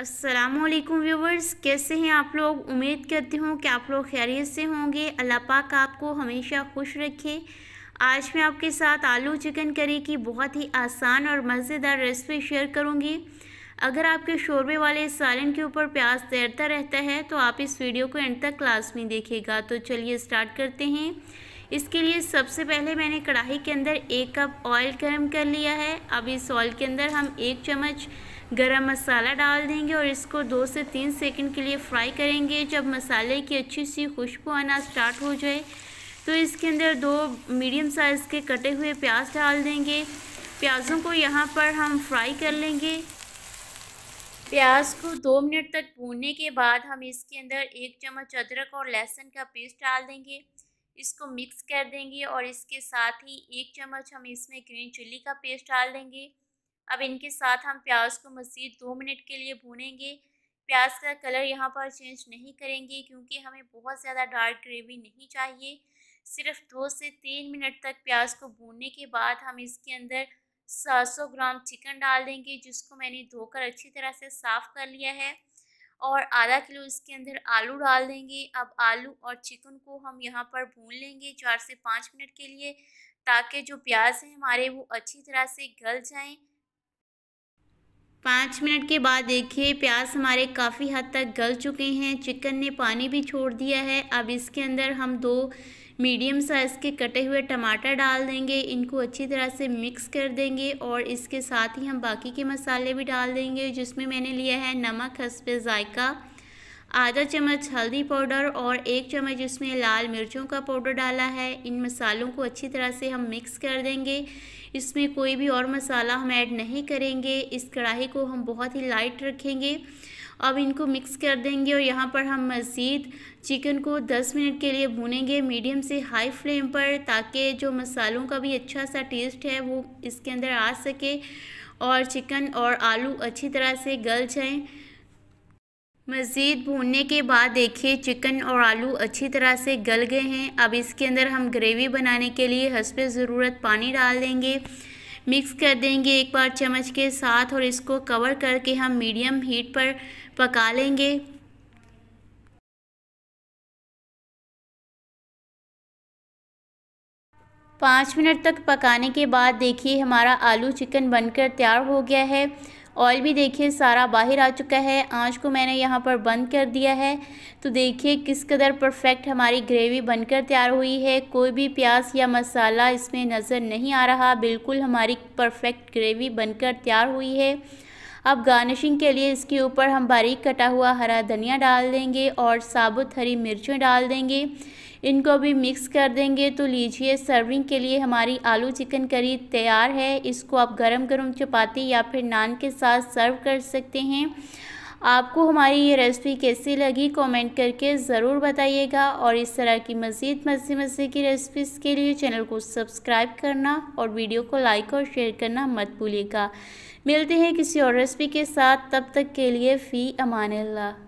असलकुम व्यूवर्स कैसे हैं आप लोग उम्मीद करती हूँ कि आप लोग खैरियत से होंगे अल्लाह पाक आपको हमेशा खुश रखे आज मैं आपके साथ आलू चिकन करी की बहुत ही आसान और मज़ेदार रेसिपी शेयर करूँगी अगर आपके शोरबे वाले सालन के ऊपर प्याज तैरता रहता है तो आप इस वीडियो को एंड तक क्लास में देखेगा तो चलिए स्टार्ट करते हैं इसके लिए सबसे पहले मैंने कढ़ाई के अंदर एक कप ऑयल गर्म कर लिया है अब इस ऑयल के अंदर हम एक चम्मच गरम मसाला डाल देंगे और इसको दो से तीन सेकंड के लिए फ्राई करेंगे जब मसाले की अच्छी सी खुशबू आना स्टार्ट हो जाए तो इसके अंदर दो मीडियम साइज़ के कटे हुए प्याज डाल देंगे प्याज़ों को यहाँ पर हम फ्राई कर लेंगे प्याज को दो मिनट तक भूनने के बाद हम इसके अंदर एक चम्मच अदरक और लहसुन का पेस्ट डाल देंगे इसको मिक्स कर देंगे और इसके साथ ही एक चम्मच हम इसमें ग्रीन चिल्ली का पेस्ट डाल देंगे अब इनके साथ हम प्याज को मज़ीद दो मिनट के लिए भूनेंगे प्याज का कलर यहाँ पर चेंज नहीं करेंगे क्योंकि हमें बहुत ज़्यादा डार्क ग्रेवी नहीं चाहिए सिर्फ दो से तीन मिनट तक प्याज को भूनने के बाद हम इसके अंदर 700 ग्राम चिकन डाल देंगे जिसको मैंने धोकर अच्छी तरह से साफ़ कर लिया है और आधा किलो इसके अंदर आलू डाल देंगे अब आलू और चिकन को हम यहाँ पर भून लेंगे चार से पाँच मिनट के लिए ताकि जो प्याज है हमारे वो अच्छी तरह से गल जाएं पाँच मिनट के बाद देखिए प्याज हमारे काफ़ी हद तक गल चुके हैं चिकन ने पानी भी छोड़ दिया है अब इसके अंदर हम दो मीडियम साइज़ के कटे हुए टमाटर डाल देंगे इनको अच्छी तरह से मिक्स कर देंगे और इसके साथ ही हम बाकी के मसाले भी डाल देंगे जिसमें मैंने लिया है नमक हंस जायका आधा चम्मच हल्दी पाउडर और एक चम्मच इसमें लाल मिर्चों का पाउडर डाला है इन मसालों को अच्छी तरह से हम मिक्स कर देंगे इसमें कोई भी और मसाला हम ऐड नहीं करेंगे इस कढ़ाई को हम बहुत ही लाइट रखेंगे अब इनको मिक्स कर देंगे और यहाँ पर हम मज़ीद चिकन को 10 मिनट के लिए भूनेंगे मीडियम से हाई फ्लेम पर ताकि जो मसालों का भी अच्छा सा टेस्ट है वो इसके अंदर आ सके और चिकन और आलू अच्छी तरह से गल जाएँ मज़ीद भूनने के बाद देखिए चिकन और आलू अच्छी तरह से गल गए हैं अब इसके अंदर हम ग्रेवी बनाने के लिए हंसप ज़रूरत पानी डाल देंगे मिक्स कर देंगे एक बार चम्मच के साथ और इसको कवर करके हम मीडियम हीट पर पका लेंगे पाँच मिनट तक पकाने के बाद देखिए हमारा आलू चिकन बनकर तैयार हो गया है ऑयल भी देखिए सारा बाहर आ चुका है आंच को मैंने यहाँ पर बंद कर दिया है तो देखिए किस कदर परफेक्ट हमारी ग्रेवी बनकर तैयार हुई है कोई भी प्याज या मसाला इसमें नज़र नहीं आ रहा बिल्कुल हमारी परफेक्ट ग्रेवी बनकर तैयार हुई है अब गार्निशिंग के लिए इसके ऊपर हम बारीक कटा हुआ हरा धनिया डाल देंगे और साबुत हरी मिर्चें डाल देंगे इनको भी मिक्स कर देंगे तो लीजिए सर्विंग के लिए हमारी आलू चिकन करी तैयार है इसको आप गरम गरम चपाती या फिर नान के साथ सर्व कर सकते हैं आपको हमारी ये रेसिपी कैसी लगी कमेंट करके ज़रूर बताइएगा और इस तरह की मज़ीद मज़े मज़े की रेसिपीज़ के लिए चैनल को सब्सक्राइब करना और वीडियो को लाइक और शेयर करना मत भूलिएगा मिलते हैं किसी और रेसिपी के साथ तब तक के लिए फ़ी अमान